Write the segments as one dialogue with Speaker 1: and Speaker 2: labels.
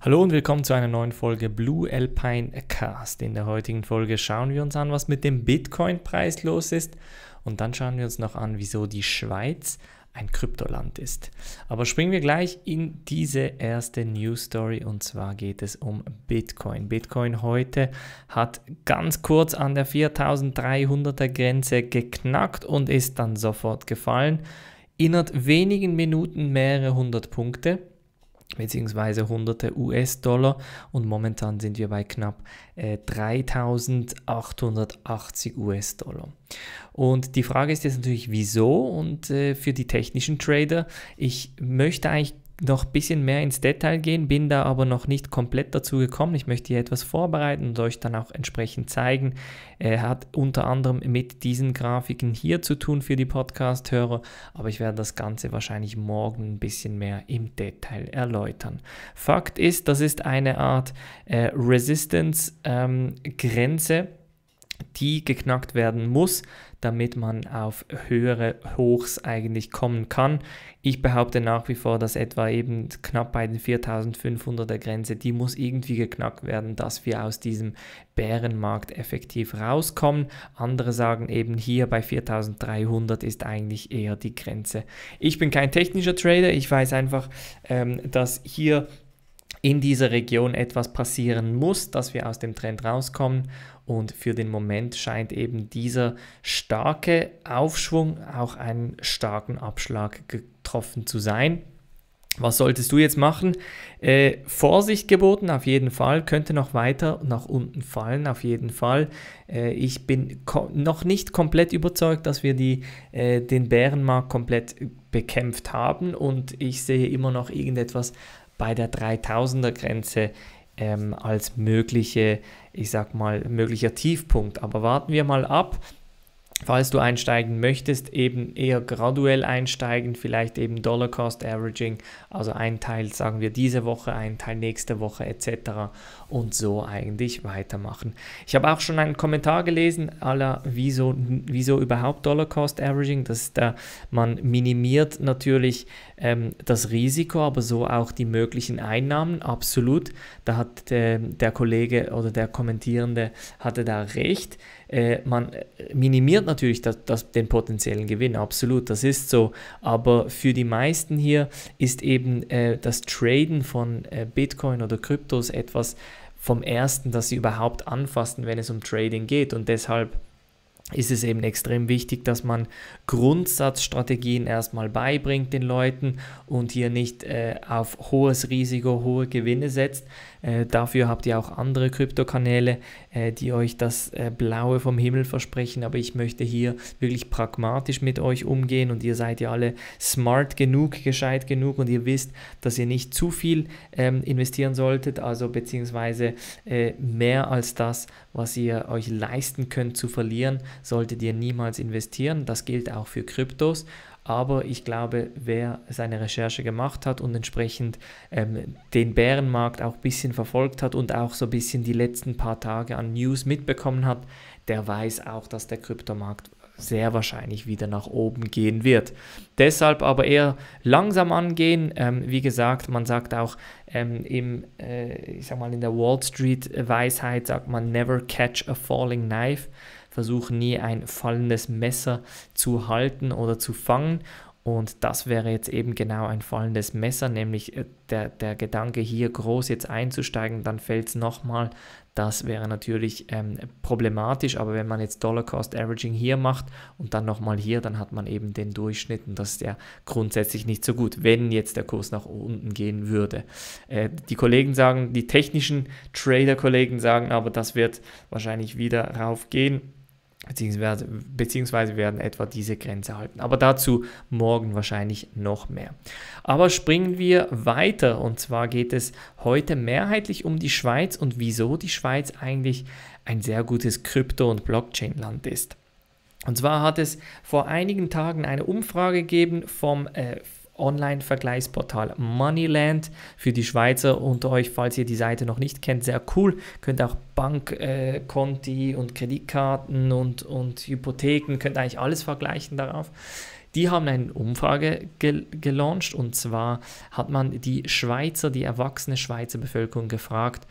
Speaker 1: Hallo und willkommen zu einer neuen Folge Blue Alpine Cast. In der heutigen Folge schauen wir uns an, was mit dem Bitcoin-Preis los ist und dann schauen wir uns noch an, wieso die Schweiz ein Kryptoland ist. Aber springen wir gleich in diese erste News Story und zwar geht es um Bitcoin. Bitcoin heute hat ganz kurz an der 4300er Grenze geknackt und ist dann sofort gefallen. Innerhalb wenigen Minuten mehrere hundert Punkte beziehungsweise hunderte US-Dollar und momentan sind wir bei knapp äh, 3880 US-Dollar. Und die Frage ist jetzt natürlich, wieso und äh, für die technischen Trader, ich möchte eigentlich noch ein bisschen mehr ins Detail gehen, bin da aber noch nicht komplett dazu gekommen. Ich möchte hier etwas vorbereiten und euch dann auch entsprechend zeigen. Er hat unter anderem mit diesen Grafiken hier zu tun für die Podcast-Hörer, aber ich werde das Ganze wahrscheinlich morgen ein bisschen mehr im Detail erläutern. Fakt ist, das ist eine Art äh, Resistance-Grenze. Ähm, die geknackt werden muss, damit man auf höhere Hochs eigentlich kommen kann. Ich behaupte nach wie vor, dass etwa eben knapp bei den 4500er Grenze, die muss irgendwie geknackt werden, dass wir aus diesem Bärenmarkt effektiv rauskommen. Andere sagen eben hier bei 4300 ist eigentlich eher die Grenze. Ich bin kein technischer Trader, ich weiß einfach, ähm, dass hier in dieser Region etwas passieren muss, dass wir aus dem Trend rauskommen. Und für den Moment scheint eben dieser starke Aufschwung auch einen starken Abschlag getroffen zu sein. Was solltest du jetzt machen? Äh, Vorsicht geboten, auf jeden Fall. Könnte noch weiter nach unten fallen, auf jeden Fall. Äh, ich bin noch nicht komplett überzeugt, dass wir die, äh, den Bärenmarkt komplett bekämpft haben und ich sehe immer noch irgendetwas bei der 3000er Grenze ähm, als mögliche, ich sag mal, möglicher Tiefpunkt. Aber warten wir mal ab falls du einsteigen möchtest, eben eher graduell einsteigen, vielleicht eben Dollar Cost Averaging, also ein Teil sagen wir diese Woche, ein Teil nächste Woche etc. und so eigentlich weitermachen. Ich habe auch schon einen Kommentar gelesen, aller wieso wieso überhaupt Dollar Cost Averaging, dass da man minimiert natürlich ähm, das Risiko, aber so auch die möglichen Einnahmen. Absolut, da hat äh, der Kollege oder der Kommentierende hatte da recht äh, man äh, minimiert natürlich das, das, den potenziellen Gewinn, absolut, das ist so. Aber für die meisten hier ist eben äh, das Traden von äh, Bitcoin oder Kryptos etwas vom Ersten, das sie überhaupt anfassen, wenn es um Trading geht. Und deshalb ist es eben extrem wichtig, dass man Grundsatzstrategien erstmal beibringt den Leuten und hier nicht äh, auf hohes Risiko, hohe Gewinne setzt. Äh, dafür habt ihr auch andere Kryptokanäle, äh, die euch das äh, Blaue vom Himmel versprechen, aber ich möchte hier wirklich pragmatisch mit euch umgehen und ihr seid ja alle smart genug, gescheit genug und ihr wisst, dass ihr nicht zu viel ähm, investieren solltet, also beziehungsweise äh, mehr als das, was ihr euch leisten könnt zu verlieren solltet ihr niemals investieren. Das gilt auch für Kryptos. Aber ich glaube, wer seine Recherche gemacht hat und entsprechend ähm, den Bärenmarkt auch ein bisschen verfolgt hat und auch so ein bisschen die letzten paar Tage an News mitbekommen hat, der weiß auch, dass der Kryptomarkt sehr wahrscheinlich wieder nach oben gehen wird. Deshalb aber eher langsam angehen. Ähm, wie gesagt, man sagt auch ähm, im, äh, ich sag mal in der Wall Street Weisheit sagt man never catch a falling knife. Versuch nie ein fallendes Messer zu halten oder zu fangen. Und das wäre jetzt eben genau ein fallendes Messer, nämlich äh, der, der Gedanke hier groß jetzt einzusteigen, dann fällt es nochmal. Das wäre natürlich ähm, problematisch, aber wenn man jetzt Dollar Cost Averaging hier macht und dann nochmal hier, dann hat man eben den Durchschnitt und das ist ja grundsätzlich nicht so gut, wenn jetzt der Kurs nach unten gehen würde. Äh, die Kollegen sagen, die technischen Trader-Kollegen sagen aber, das wird wahrscheinlich wieder raufgehen beziehungsweise, beziehungsweise werden etwa diese Grenze halten. Aber dazu morgen wahrscheinlich noch mehr. Aber springen wir weiter und zwar geht es heute mehrheitlich um die Schweiz und wieso die Schweiz eigentlich ein sehr gutes Krypto- und Blockchain-Land ist. Und zwar hat es vor einigen Tagen eine Umfrage gegeben vom äh, Online-Vergleichsportal Moneyland. Für die Schweizer unter euch, falls ihr die Seite noch nicht kennt, sehr cool. Könnt auch Bankkonti äh, und Kreditkarten und, und Hypotheken, könnt eigentlich alles vergleichen darauf. Die haben eine Umfrage gel gelauncht und zwar hat man die Schweizer, die erwachsene Schweizer Bevölkerung gefragt,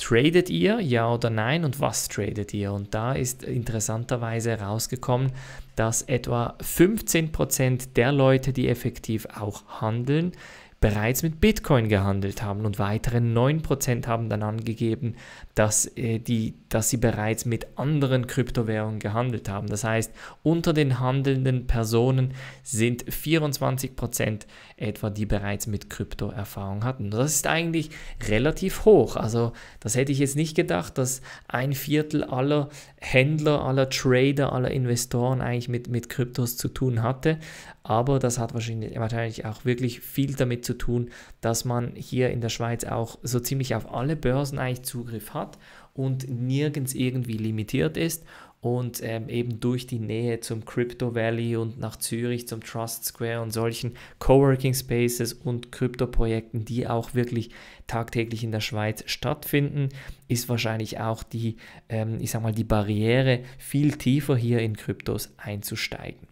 Speaker 1: Tradet ihr, ja oder nein? Und was tradet ihr? Und da ist interessanterweise herausgekommen, dass etwa 15% der Leute, die effektiv auch handeln, bereits mit Bitcoin gehandelt haben und weitere 9% haben dann angegeben, dass, äh, die, dass sie bereits mit anderen Kryptowährungen gehandelt haben. Das heißt, unter den handelnden Personen sind 24% etwa, die bereits mit Krypto Erfahrung hatten. das ist eigentlich relativ hoch. Also das hätte ich jetzt nicht gedacht, dass ein Viertel aller Händler, aller Trader, aller Investoren eigentlich mit, mit Kryptos zu tun hatte. Aber das hat wahrscheinlich, wahrscheinlich auch wirklich viel damit zu zu tun, dass man hier in der Schweiz auch so ziemlich auf alle Börsen eigentlich Zugriff hat und nirgends irgendwie limitiert ist und ähm, eben durch die Nähe zum Crypto Valley und nach Zürich zum Trust Square und solchen Coworking Spaces und Krypto-Projekten, die auch wirklich tagtäglich in der Schweiz stattfinden, ist wahrscheinlich auch die, ähm, ich sag mal, die Barriere viel tiefer hier in Kryptos einzusteigen.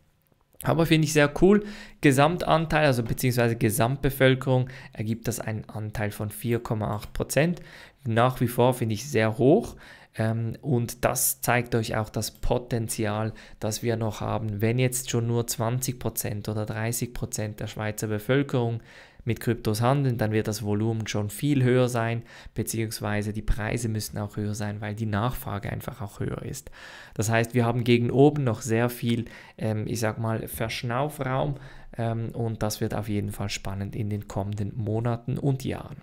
Speaker 1: Aber finde ich sehr cool. Gesamtanteil, also beziehungsweise Gesamtbevölkerung, ergibt das einen Anteil von 4,8 Nach wie vor finde ich sehr hoch. Ähm, und das zeigt euch auch das Potenzial, das wir noch haben. Wenn jetzt schon nur 20 oder 30 der Schweizer Bevölkerung mit Kryptos handeln, dann wird das Volumen schon viel höher sein, beziehungsweise die Preise müssen auch höher sein, weil die Nachfrage einfach auch höher ist. Das heißt, wir haben gegen oben noch sehr viel, ähm, ich sag mal, Verschnaufraum ähm, und das wird auf jeden Fall spannend in den kommenden Monaten und Jahren.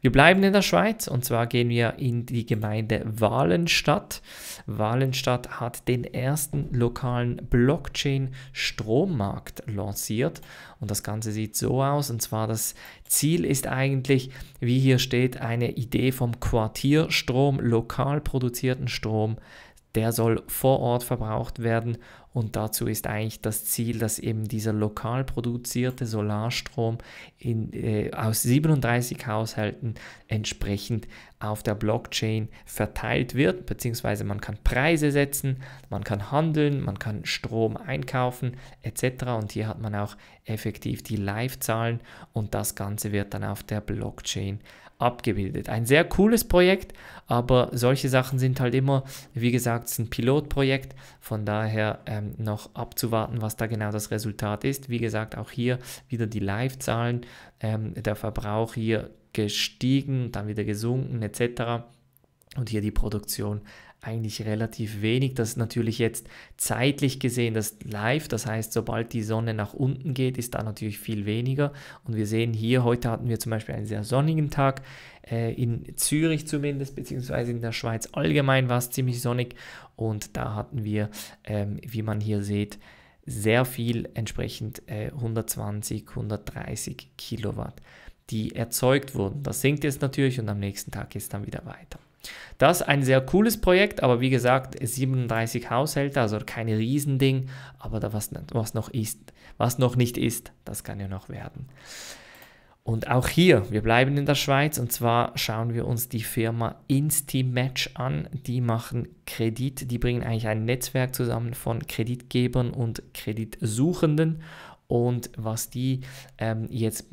Speaker 1: Wir bleiben in der Schweiz und zwar gehen wir in die Gemeinde Wahlenstadt. Wahlenstadt hat den ersten lokalen Blockchain-Strommarkt lanciert und das Ganze sieht so aus und zwar das Ziel ist eigentlich, wie hier steht, eine Idee vom Quartierstrom, lokal produzierten Strom der soll vor Ort verbraucht werden und dazu ist eigentlich das Ziel, dass eben dieser lokal produzierte Solarstrom in, äh, aus 37 Haushalten entsprechend auf der Blockchain verteilt wird, beziehungsweise man kann Preise setzen, man kann handeln, man kann Strom einkaufen etc. Und hier hat man auch effektiv die Live-Zahlen und das Ganze wird dann auf der Blockchain abgebildet. Ein sehr cooles Projekt, aber solche Sachen sind halt immer, wie gesagt, ein Pilotprojekt. Von daher ähm, noch abzuwarten, was da genau das Resultat ist. Wie gesagt, auch hier wieder die Live-Zahlen, ähm, der Verbrauch hier gestiegen, dann wieder gesunken etc. Und hier die Produktion eigentlich relativ wenig. Das ist natürlich jetzt zeitlich gesehen das Live. Das heißt, sobald die Sonne nach unten geht, ist da natürlich viel weniger. Und wir sehen hier, heute hatten wir zum Beispiel einen sehr sonnigen Tag. Äh, in Zürich zumindest, beziehungsweise in der Schweiz allgemein war es ziemlich sonnig. Und da hatten wir, ähm, wie man hier sieht, sehr viel entsprechend äh, 120, 130 Kilowatt, die erzeugt wurden. Das sinkt jetzt natürlich und am nächsten Tag ist dann wieder weiter. Das ist ein sehr cooles Projekt, aber wie gesagt, 37 Haushalte, also kein Riesending, aber da was, was noch ist, was noch nicht ist, das kann ja noch werden. Und auch hier, wir bleiben in der Schweiz und zwar schauen wir uns die Firma Instimatch an. Die machen Kredit, die bringen eigentlich ein Netzwerk zusammen von Kreditgebern und Kreditsuchenden und was die ähm, jetzt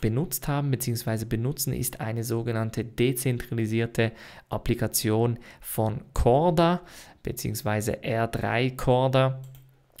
Speaker 1: benutzt haben bzw. benutzen, ist eine sogenannte dezentralisierte Applikation von Corda bzw. R3 Corda.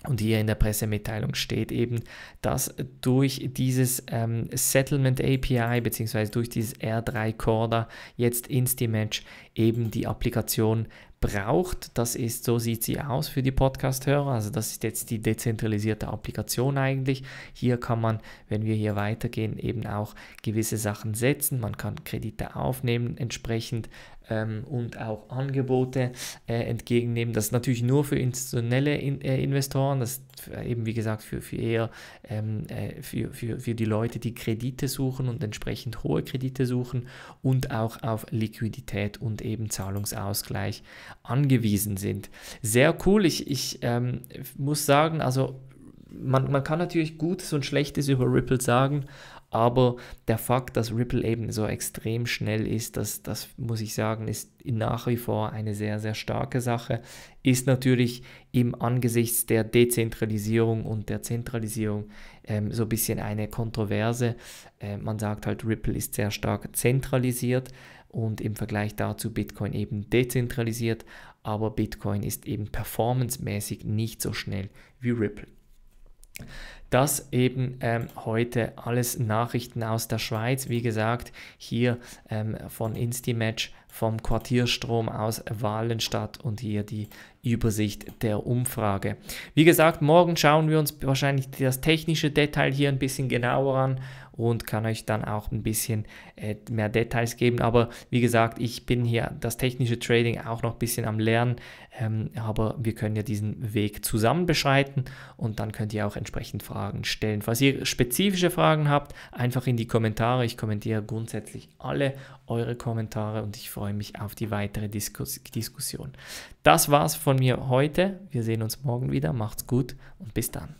Speaker 1: Und hier in der Pressemitteilung steht eben, dass durch dieses ähm, Settlement API bzw. durch dieses R3 Corda jetzt Instimatch eben die Applikation braucht. Das ist, so sieht sie aus für die Podcast-Hörer. Also das ist jetzt die dezentralisierte Applikation eigentlich. Hier kann man, wenn wir hier weitergehen, eben auch gewisse Sachen setzen. Man kann Kredite aufnehmen entsprechend ähm, und auch Angebote äh, entgegennehmen. Das ist natürlich nur für institutionelle in, äh, Investoren, das ist eben wie gesagt für, für eher ähm, äh, für, für, für die Leute, die Kredite suchen und entsprechend hohe Kredite suchen und auch auf Liquidität und eben Zahlungsausgleich angewiesen sind. Sehr cool, ich, ich ähm, muss sagen, also man, man kann natürlich Gutes und Schlechtes über Ripple sagen, aber der Fakt, dass Ripple eben so extrem schnell ist, das, das muss ich sagen, ist nach wie vor eine sehr, sehr starke Sache. Ist natürlich im Angesichts der Dezentralisierung und der Zentralisierung ähm, so ein bisschen eine Kontroverse. Äh, man sagt halt, Ripple ist sehr stark zentralisiert und im Vergleich dazu Bitcoin eben dezentralisiert, aber Bitcoin ist eben performancemäßig nicht so schnell wie Ripple. Das eben ähm, heute alles Nachrichten aus der Schweiz. Wie gesagt, hier ähm, von Instimatch, vom Quartierstrom aus Wahlenstadt und hier die Übersicht der Umfrage. Wie gesagt, morgen schauen wir uns wahrscheinlich das technische Detail hier ein bisschen genauer an und kann euch dann auch ein bisschen äh, mehr Details geben. Aber wie gesagt, ich bin hier das technische Trading auch noch ein bisschen am Lernen, ähm, aber wir können ja diesen Weg zusammen beschreiten und dann könnt ihr auch entsprechend Fragen stellen. Falls ihr spezifische Fragen habt, einfach in die Kommentare. Ich kommentiere grundsätzlich alle eure Kommentare und ich freue mich auf die weitere Diskus Diskussion. Das war's von mir heute. Wir sehen uns morgen wieder. Macht's gut und bis dann.